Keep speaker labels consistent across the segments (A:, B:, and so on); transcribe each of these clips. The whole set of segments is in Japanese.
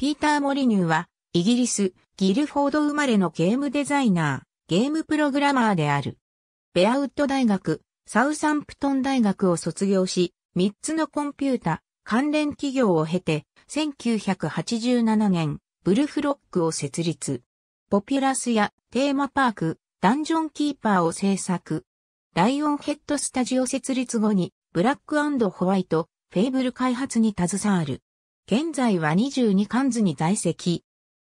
A: ピーター・モリニューは、イギリス、ギルフォード生まれのゲームデザイナー、ゲームプログラマーである。ベアウッド大学、サウサンプトン大学を卒業し、3つのコンピュータ、関連企業を経て、1987年、ブルフロックを設立。ポピュラスやテーマパーク、ダンジョンキーパーを制作。ライオンヘッドスタジオ設立後に、ブラックホワイト、フェイブル開発に携わる。現在は22カ図に在籍。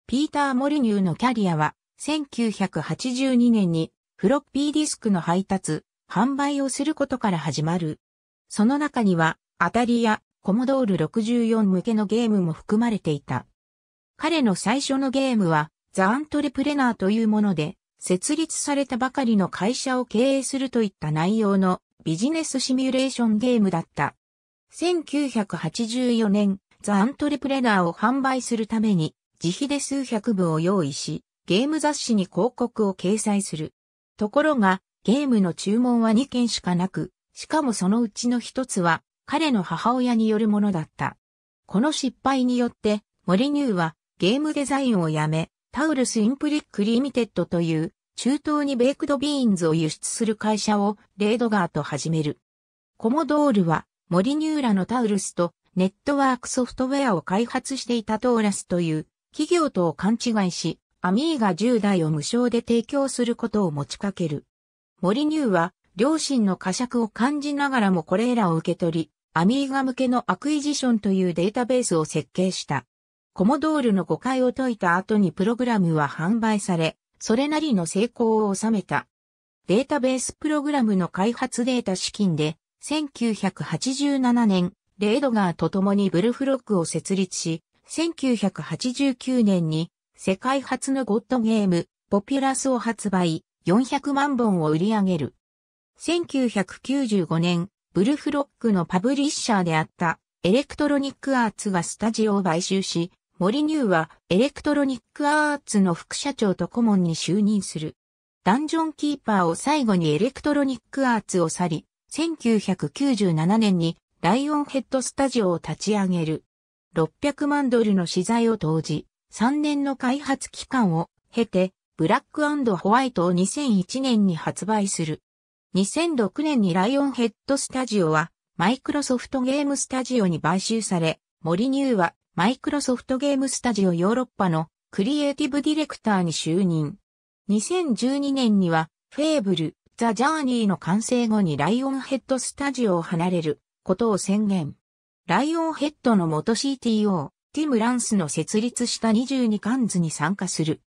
A: ピーター・モリニューのキャリアは、1982年にフロッピーディスクの配達、販売をすることから始まる。その中には、アタリやコモドール64向けのゲームも含まれていた。彼の最初のゲームは、ザ・アントレプレナーというもので、設立されたばかりの会社を経営するといった内容のビジネスシミュレーションゲームだった。1984年、ザ・アントレプレナーを販売するために、自費で数百部を用意し、ゲーム雑誌に広告を掲載する。ところが、ゲームの注文は2件しかなく、しかもそのうちの一つは、彼の母親によるものだった。この失敗によって、モリニューはゲームデザインをやめ、タウルス・インプリック・リミテッドという中東にベークドビーンズを輸出する会社をレードガーと始める。コモドールはモリニューらのタウルスとネットワークソフトウェアを開発していたトーラスという企業とを勘違いし、アミーガ10台を無償で提供することを持ちかける。森ニューは、両親の過酌を感じながらもこれらを受け取り、アミーガ向けのアクイジションというデータベースを設計した。コモドールの誤解を解いた後にプログラムは販売され、それなりの成功を収めた。データベースプログラムの開発データ資金で、1987年、レードガーと共にブルフロッグを設立し、1989年に世界初のゴッドゲーム、ポピュラスを発売、400万本を売り上げる。1995年、ブルフロックのパブリッシャーであったエレクトロニックアーツがスタジオを買収し、森ニューはエレクトロニックアーツの副社長と顧問に就任する。ダンジョンキーパーを最後にエレクトロニックアーツを去り、1997年にライオンヘッドスタジオを立ち上げる。600万ドルの資材を投じ、3年の開発期間を経て、ブラックホワイトを2001年に発売する。2006年にライオンヘッドスタジオは、マイクロソフトゲームスタジオに買収され、森ニューは、マイクロソフトゲームスタジオヨーロッパのクリエイティブディレクターに就任。2012年には、フェーブル、ザ・ジャーニーの完成後にライオンヘッドスタジオを離れる。ことを宣言。ライオンヘッドの元 CTO、ティム・ランスの設立した22カンズに参加する。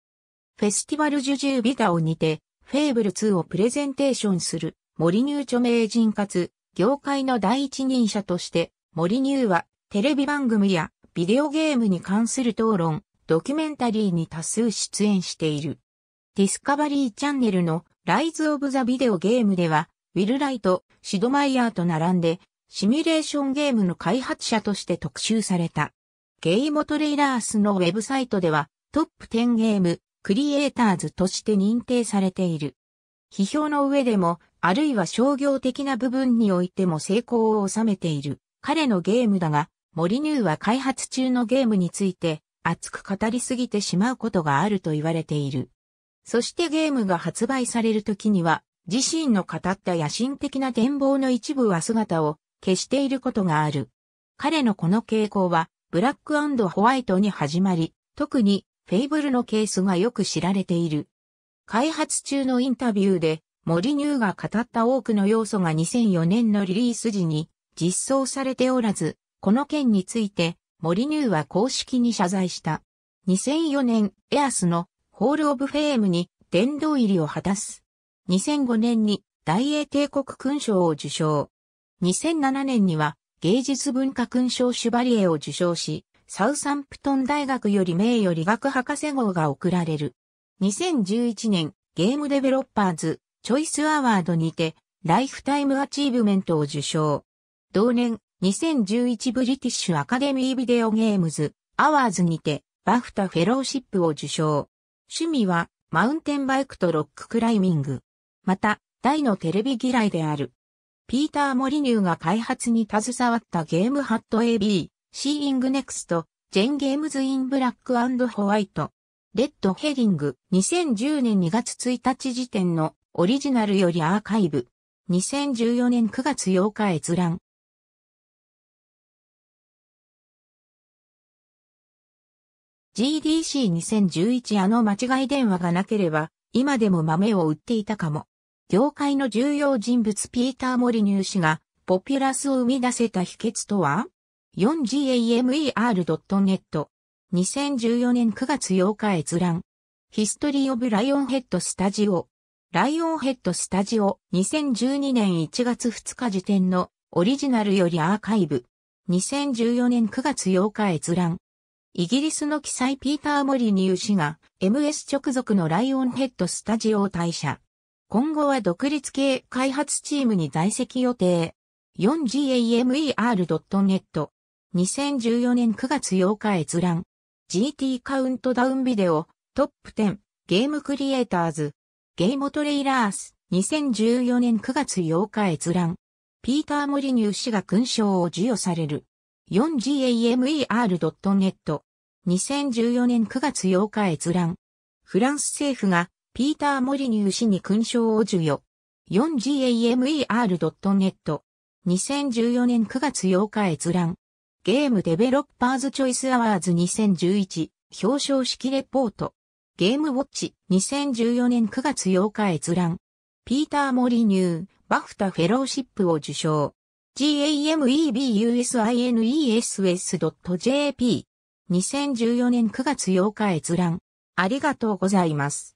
A: フェスティバル・ジュジュー・ビタオにて、フェーブル2をプレゼンテーションする、森ニュー著名人かつ、業界の第一人者として、森ニューは、テレビ番組や、ビデオゲームに関する討論、ドキュメンタリーに多数出演している。ディスカバリーチャンネルのライズ・オブ・ザ・ビデオゲームでは、ウィル・ライト、シドマイヤーと並んで、シミュレーションゲームの開発者として特集された。ゲイモトレイラースのウェブサイトではトップ10ゲームクリエイターズとして認定されている。批評の上でも、あるいは商業的な部分においても成功を収めている彼のゲームだが、森ニューは開発中のゲームについて熱く語りすぎてしまうことがあると言われている。そしてゲームが発売される時には、自身の語った野心的な展望の一部は姿を消していることがある。彼のこの傾向は、ブラックホワイトに始まり、特にフェイブルのケースがよく知られている。開発中のインタビューで、モリニューが語った多くの要素が2004年のリリース時に実装されておらず、この件について、モリニューは公式に謝罪した。2004年、エアスのホールオブフェームに殿堂入りを果たす。2005年に大英帝国勲章を受章。2007年には芸術文化勲章シュバリエを受賞し、サウサンプトン大学より名誉理学博士号が贈られる。2011年、ゲームデベロッパーズ、チョイスアワードにて、ライフタイムアチーブメントを受賞。同年、2011ブリティッシュアカデミービデオゲームズ、アワーズにて、バフタフェローシップを受賞。趣味は、マウンテンバイクとロッククライミング。また、大のテレビ嫌いである。ピーター・モリニューが開発に携わったゲームハット AB、シーイングネクスト、ジェンゲームズ・イン・ブラック・アンド・ホワイト、レッド・ヘリング、2010年2月1日時点のオリジナルよりアーカイブ、2014年9月8日閲覧。GDC2011 あの間違い電話がなければ、今でも豆を売っていたかも。業界の重要人物ピーター・モリニュー氏が、ポピュラスを生み出せた秘訣とは ?4gamer.net 2014年9月8日閲覧。ヒストリー・オブ・ライオンヘッド・スタジオ。ライオンヘッド・スタジオ2012年1月2日時点のオリジナルよりアーカイブ。2014年9月8日閲覧。イギリスの記載ピーター・モリニュー氏が MS 直属のライオンヘッド・スタジオを退社。今後は独立系開発チームに在籍予定。4gamer.net 2014年9月8日閲覧 GT カウントダウンビデオトップ10ゲームクリエイターズゲームトレイラース2014年9月8日閲覧ピーター・モリニュー氏が勲章を授与される 4gamer.net 2014年9月8日閲覧フランス政府がピーター・モリニュー氏に勲章を授与。4gamer.net 2014年9月8日閲覧。ゲームデベロッパーズチョイスアワーズ2011表彰式レポート。ゲームウォッチ2014年9月8日閲覧。ピーター・モリニュー、バフタフェローシップを受賞。gamebusinesus.jp2014 年9月8日閲覧。ありがとうございます。